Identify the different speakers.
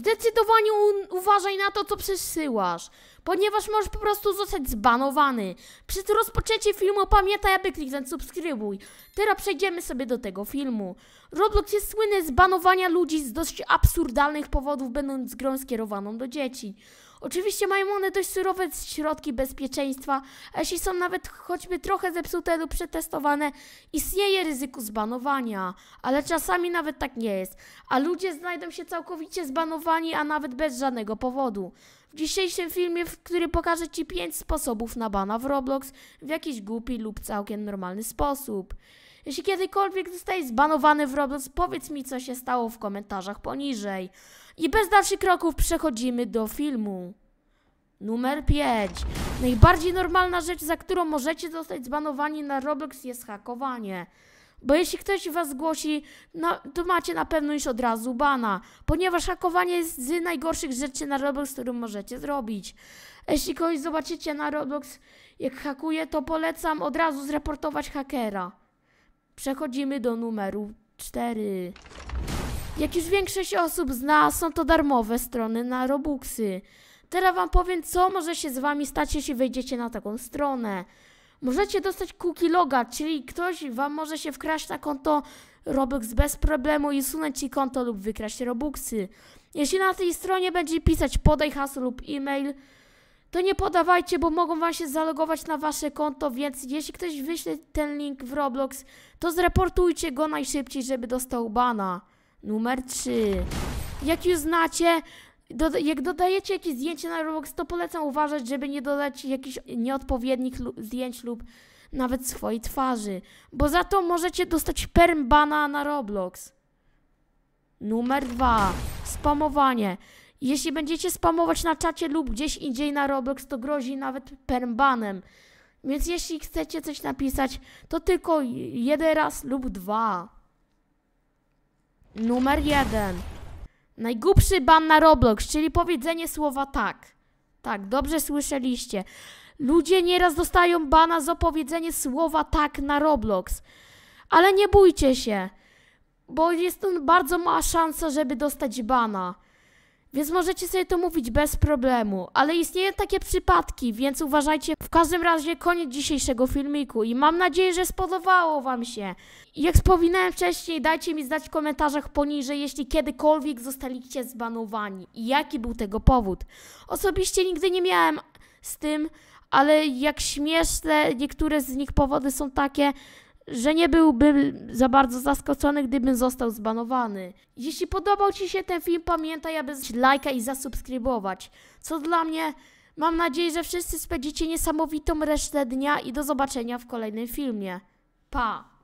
Speaker 1: Zdecydowanie uważaj na to, co przesyłasz, ponieważ możesz po prostu zostać zbanowany. Przy rozpoczęciem filmu pamiętaj, aby kliknąć subskrybuj. Teraz przejdziemy sobie do tego filmu. Roblox jest słynny z banowania ludzi z dość absurdalnych powodów, będąc grą skierowaną do dzieci. Oczywiście mają one dość surowe środki bezpieczeństwa, a jeśli są nawet choćby trochę zepsute lub przetestowane, istnieje ryzyko zbanowania. Ale czasami nawet tak nie jest, a ludzie znajdą się całkowicie zbanowani, a nawet bez żadnego powodu. W dzisiejszym filmie, w którym pokażę Ci 5 sposobów na bana w Roblox w jakiś głupi lub całkiem normalny sposób. Jeśli kiedykolwiek zostajesz zbanowany w Roblox, powiedz mi, co się stało w komentarzach poniżej. I bez dalszych kroków przechodzimy do filmu. Numer 5. Najbardziej normalna rzecz, za którą możecie zostać zbanowani na Roblox jest hakowanie. Bo jeśli ktoś was zgłosi, no, to macie na pewno już od razu bana, ponieważ hakowanie jest z najgorszych rzeczy na Roblox, które możecie zrobić. Jeśli kogoś zobaczycie na Roblox, jak hakuje, to polecam od razu zreportować hakera. Przechodzimy do numeru 4. Jak już większość osób zna, są to darmowe strony na Robuxy. Teraz wam powiem, co może się z wami stać, jeśli wejdziecie na taką stronę. Możecie dostać cookie loga, czyli ktoś wam może się wkraść na konto Robux bez problemu i usunąć ci konto lub wykraść Robuxy. Jeśli na tej stronie będzie pisać podaj hasło lub e-mail, to nie podawajcie, bo mogą wam się zalogować na wasze konto, więc jeśli ktoś wyśle ten link w Roblox, to zreportujcie go najszybciej, żeby dostał bana. Numer 3. Jak już znacie, do, jak dodajecie jakieś zdjęcie na Roblox, to polecam uważać, żeby nie dodać jakichś nieodpowiednich zdjęć lub nawet swojej twarzy, bo za to możecie dostać perm bana na Roblox. Numer 2. Spamowanie. Jeśli będziecie spamować na czacie lub gdzieś indziej na Roblox, to grozi nawet permbanem. Więc jeśli chcecie coś napisać, to tylko jeden raz lub dwa. Numer jeden. Najgłupszy ban na Roblox, czyli powiedzenie słowa tak. Tak, dobrze słyszeliście. Ludzie nieraz dostają bana za powiedzenie słowa tak na Roblox. Ale nie bójcie się, bo jest to bardzo mała szansa, żeby dostać bana więc możecie sobie to mówić bez problemu. Ale istnieją takie przypadki, więc uważajcie. W każdym razie koniec dzisiejszego filmiku i mam nadzieję, że spodobało Wam się. Jak wspominałem wcześniej, dajcie mi znać w komentarzach poniżej, jeśli kiedykolwiek zostaliście zbanowani i jaki był tego powód. Osobiście nigdy nie miałem z tym, ale jak śmieszne niektóre z nich powody są takie, że nie byłbym za bardzo zaskoczony, gdybym został zbanowany. Jeśli podobał Ci się ten film, pamiętaj, aby zlać lajka i zasubskrybować. Co dla mnie, mam nadzieję, że wszyscy spędzicie niesamowitą resztę dnia i do zobaczenia w kolejnym filmie. Pa!